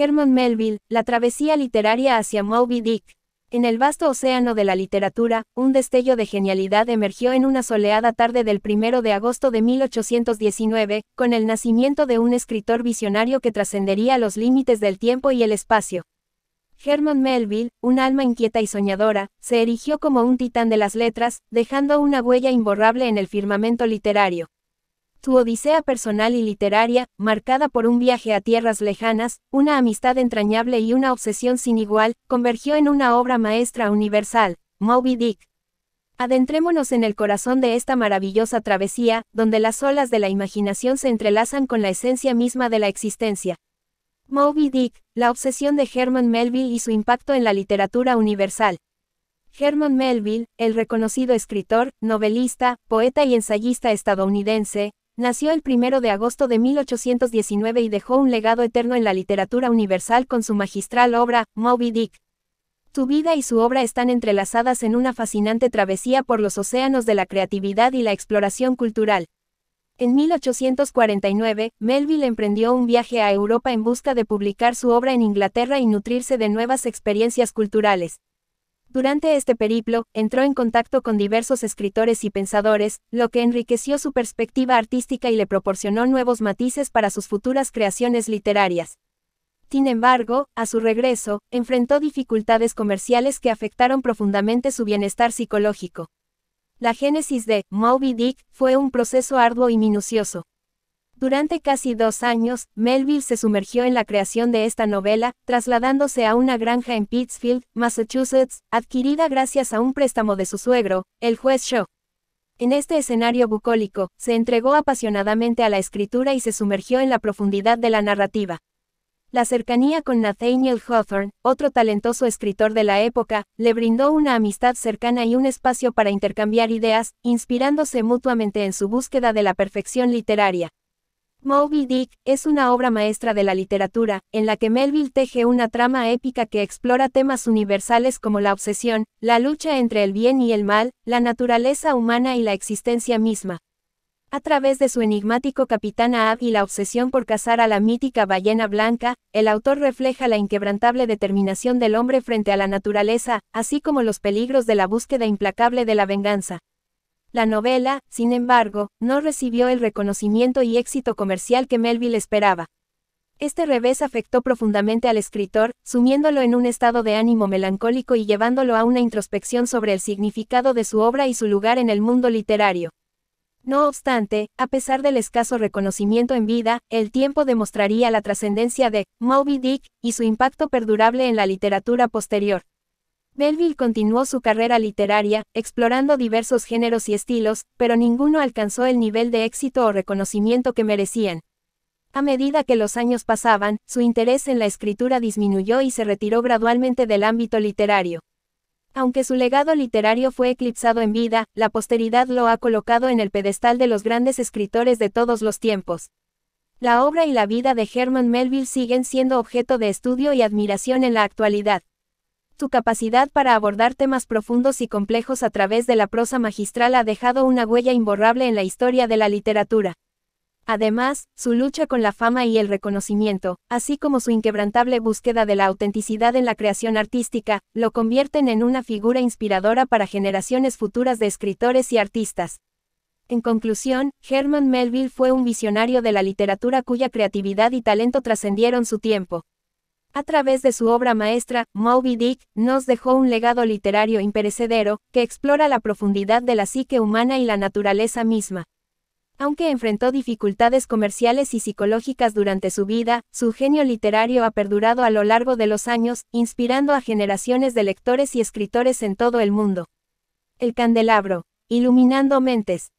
Herman Melville, La travesía literaria hacia Moby Dick. En el vasto océano de la literatura, un destello de genialidad emergió en una soleada tarde del 1 de agosto de 1819, con el nacimiento de un escritor visionario que trascendería los límites del tiempo y el espacio. Herman Melville, un alma inquieta y soñadora, se erigió como un titán de las letras, dejando una huella imborrable en el firmamento literario. Su odisea personal y literaria, marcada por un viaje a tierras lejanas, una amistad entrañable y una obsesión sin igual, convergió en una obra maestra universal, Moby Dick. Adentrémonos en el corazón de esta maravillosa travesía, donde las olas de la imaginación se entrelazan con la esencia misma de la existencia. Moby Dick, la obsesión de Herman Melville y su impacto en la literatura universal. Herman Melville, el reconocido escritor, novelista, poeta y ensayista estadounidense, Nació el 1 de agosto de 1819 y dejó un legado eterno en la literatura universal con su magistral obra, Moby Dick. Su vida y su obra están entrelazadas en una fascinante travesía por los océanos de la creatividad y la exploración cultural. En 1849, Melville emprendió un viaje a Europa en busca de publicar su obra en Inglaterra y nutrirse de nuevas experiencias culturales. Durante este periplo, entró en contacto con diversos escritores y pensadores, lo que enriqueció su perspectiva artística y le proporcionó nuevos matices para sus futuras creaciones literarias. Sin embargo, a su regreso, enfrentó dificultades comerciales que afectaron profundamente su bienestar psicológico. La génesis de Moby Dick fue un proceso arduo y minucioso. Durante casi dos años, Melville se sumergió en la creación de esta novela, trasladándose a una granja en Pittsfield, Massachusetts, adquirida gracias a un préstamo de su suegro, el juez Shaw. En este escenario bucólico, se entregó apasionadamente a la escritura y se sumergió en la profundidad de la narrativa. La cercanía con Nathaniel Hawthorne, otro talentoso escritor de la época, le brindó una amistad cercana y un espacio para intercambiar ideas, inspirándose mutuamente en su búsqueda de la perfección literaria. Moby Dick es una obra maestra de la literatura, en la que Melville teje una trama épica que explora temas universales como la obsesión, la lucha entre el bien y el mal, la naturaleza humana y la existencia misma. A través de su enigmático capitán Ahab y la obsesión por cazar a la mítica ballena blanca, el autor refleja la inquebrantable determinación del hombre frente a la naturaleza, así como los peligros de la búsqueda implacable de la venganza. La novela, sin embargo, no recibió el reconocimiento y éxito comercial que Melville esperaba. Este revés afectó profundamente al escritor, sumiéndolo en un estado de ánimo melancólico y llevándolo a una introspección sobre el significado de su obra y su lugar en el mundo literario. No obstante, a pesar del escaso reconocimiento en vida, el tiempo demostraría la trascendencia de Moby Dick y su impacto perdurable en la literatura posterior. Melville continuó su carrera literaria, explorando diversos géneros y estilos, pero ninguno alcanzó el nivel de éxito o reconocimiento que merecían. A medida que los años pasaban, su interés en la escritura disminuyó y se retiró gradualmente del ámbito literario. Aunque su legado literario fue eclipsado en vida, la posteridad lo ha colocado en el pedestal de los grandes escritores de todos los tiempos. La obra y la vida de Herman Melville siguen siendo objeto de estudio y admiración en la actualidad. Tu capacidad para abordar temas profundos y complejos a través de la prosa magistral ha dejado una huella imborrable en la historia de la literatura. Además, su lucha con la fama y el reconocimiento, así como su inquebrantable búsqueda de la autenticidad en la creación artística, lo convierten en una figura inspiradora para generaciones futuras de escritores y artistas. En conclusión, Herman Melville fue un visionario de la literatura cuya creatividad y talento trascendieron su tiempo. A través de su obra maestra, Moby Dick nos dejó un legado literario imperecedero, que explora la profundidad de la psique humana y la naturaleza misma. Aunque enfrentó dificultades comerciales y psicológicas durante su vida, su genio literario ha perdurado a lo largo de los años, inspirando a generaciones de lectores y escritores en todo el mundo. El candelabro, iluminando mentes,